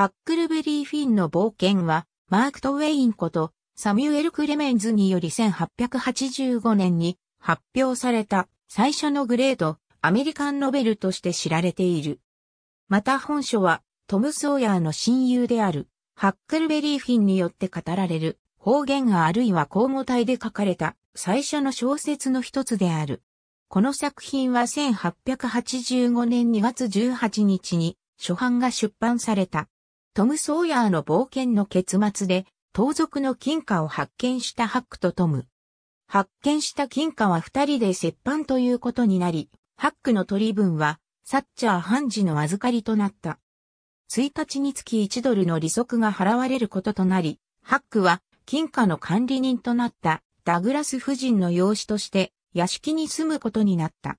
ハックルベリー・フィンの冒険は、マーク・トウェインこと、サミュエル・クレメンズにより1885年に発表された最初のグレード、アメリカンノベルとして知られている。また本書は、トム・ソーヤーの親友である、ハックルベリー・フィンによって語られる、方言があるいは交互体で書かれた最初の小説の一つである。この作品は1885年2月18日に初版が出版された。トム・ソーヤーの冒険の結末で、盗賊の金貨を発見したハックとトム。発見した金貨は二人で折半ということになり、ハックの取り分は、サッチャー判事の預かりとなった。1日につき1ドルの利息が払われることとなり、ハックは金貨の管理人となったダグラス夫人の養子として屋敷に住むことになった。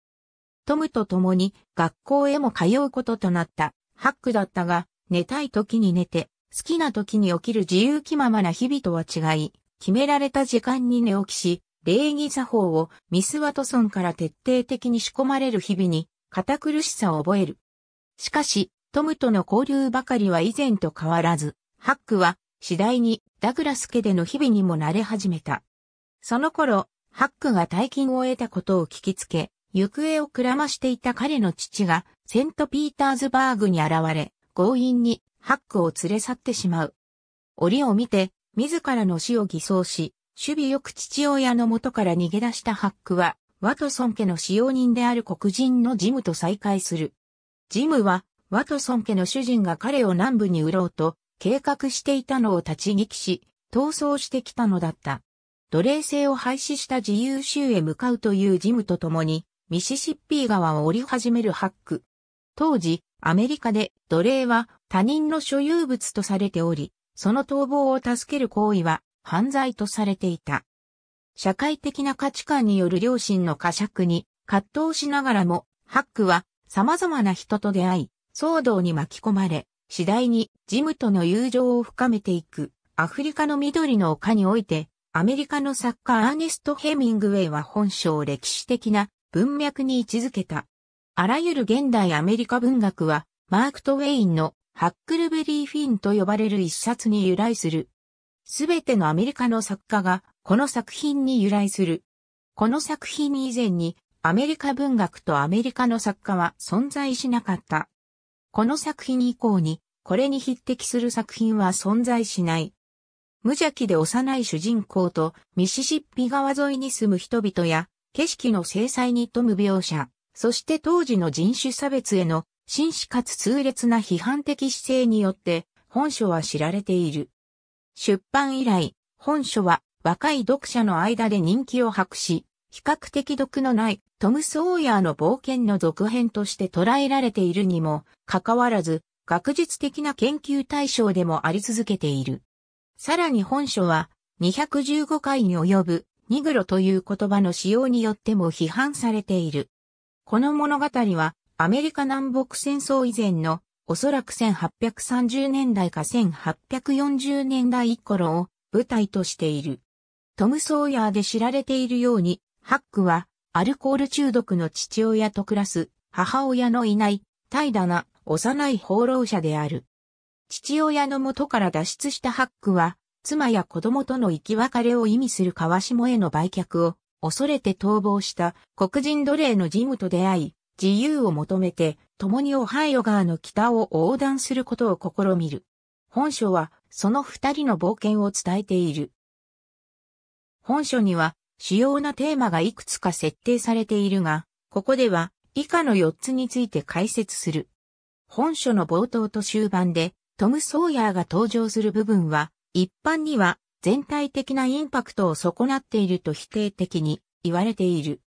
トムと共に学校へも通うこととなったハックだったが、寝たい時に寝て、好きな時に起きる自由気ままな日々とは違い、決められた時間に寝起きし、礼儀作法をミス・ワトソンから徹底的に仕込まれる日々に、堅苦しさを覚える。しかし、トムとの交流ばかりは以前と変わらず、ハックは次第にダグラス家での日々にも慣れ始めた。その頃、ハックが大金を得たことを聞きつけ、行方をくらましていた彼の父がセントピーターズバーグに現れ、強引にハックを連れ去ってしまう。檻を見て、自らの死を偽装し、守備よく父親の元から逃げ出したハックは、ワトソン家の使用人である黒人のジムと再会する。ジムは、ワトソン家の主人が彼を南部に売ろうと、計画していたのを立ち聞きし、逃走してきたのだった。奴隷制を廃止した自由州へ向かうというジムと共に、ミシシッピー川を降り始めるハック。当時、アメリカで奴隷は他人の所有物とされており、その逃亡を助ける行為は犯罪とされていた。社会的な価値観による良心の呵責に葛藤しながらも、ハックは様々な人と出会い、騒動に巻き込まれ、次第にジムとの友情を深めていく。アフリカの緑の丘において、アメリカの作家アーネスト・ヘミングウェイは本書を歴史的な文脈に位置づけた。あらゆる現代アメリカ文学は、マーク・トウェインのハックルベリー・フィンと呼ばれる一冊に由来する。すべてのアメリカの作家が、この作品に由来する。この作品以前に、アメリカ文学とアメリカの作家は存在しなかった。この作品以降に、これに匹敵する作品は存在しない。無邪気で幼い主人公とミシシッピ川沿いに住む人々や景色の精細に富む描写。そして当時の人種差別への真摯かつ痛烈な批判的姿勢によって本書は知られている。出版以来、本書は若い読者の間で人気を博し、比較的毒のないトム・ソーヤーの冒険の続編として捉えられているにもかかわらず、学術的な研究対象でもあり続けている。さらに本書は215回に及ぶニグロという言葉の使用によっても批判されている。この物語は、アメリカ南北戦争以前の、おそらく1830年代か1840年代以降を舞台としている。トム・ソーヤーで知られているように、ハックは、アルコール中毒の父親と暮らす、母親のいない、怠惰な、幼い放浪者である。父親の元から脱出したハックは、妻や子供との生き別れを意味する川下への売却を恐れて逃亡した黒人奴隷のジムと出会い、自由を求めて共にオハイオ川の北を横断することを試みる。本書はその二人の冒険を伝えている。本書には主要なテーマがいくつか設定されているが、ここでは以下の四つについて解説する。本書の冒頭と終盤でトム・ソーヤーが登場する部分は一般には全体的なインパクトを損なっていると否定的に言われている。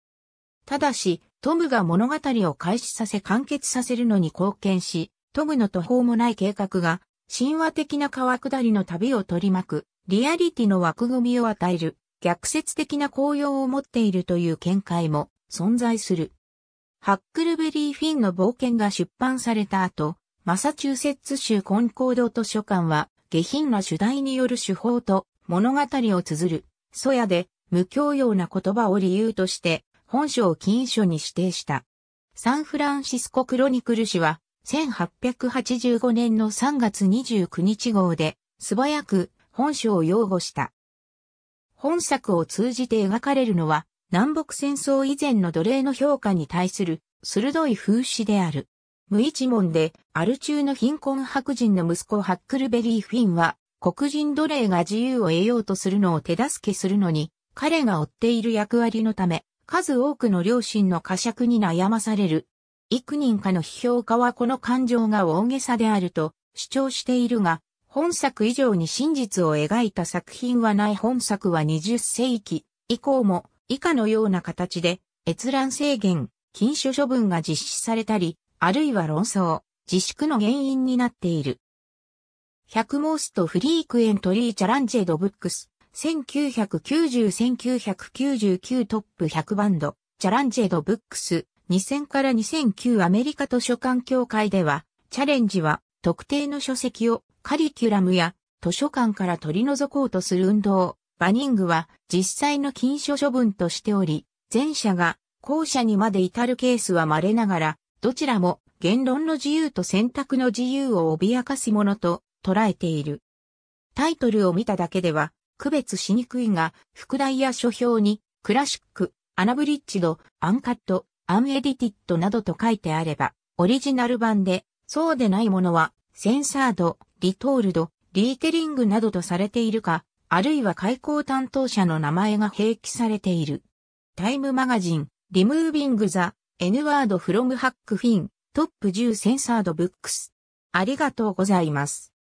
ただし、トムが物語を開始させ完結させるのに貢献し、トムの途方もない計画が神話的な川下りの旅を取り巻く、リアリティの枠組みを与える、逆説的な効用を持っているという見解も存在する。ハックルベリー・フィンの冒険が出版された後、マサチューセッツ州コンコード図書館は下品な主題による手法と物語を綴る、そやで無教養な言葉を理由として、本書を禁書に指定した。サンフランシスコクロニクル氏は、1885年の3月29日号で、素早く本書を擁護した。本作を通じて描かれるのは、南北戦争以前の奴隷の評価に対する鋭い風刺である。無一文で、アル中の貧困白人の息子ハックルベリー・フィンは、黒人奴隷が自由を得ようとするのを手助けするのに、彼が負っている役割のため、数多くの両親の呵責に悩まされる。幾人かの批評家はこの感情が大げさであると主張しているが、本作以上に真実を描いた作品はない本作は20世紀以降も以下のような形で閲覧制限、禁書処分が実施されたり、あるいは論争、自粛の原因になっている。100モーストフリークエントリーチャランジェドブックス。1990-1999トップ100バンド。チャランジェドブックス。2000から2009アメリカ図書館協会では、チャレンジは特定の書籍をカリキュラムや図書館から取り除こうとする運動。バニングは実際の禁書処分としており、前者が後者にまで至るケースは稀ながら、どちらも言論の自由と選択の自由を脅かすものと捉えている。タイトルを見ただけでは、区別しにくいが、副題や書評に、クラシック、アナブリッジド、アンカット、アンエディティットなどと書いてあれば、オリジナル版で、そうでないものは、センサード、リトールド、リーテリングなどとされているか、あるいは開口担当者の名前が併記されている。タイムマガジン、リムービングザ、N ワードフロムハックフィン、トップ10センサードブックス。ありがとうございます。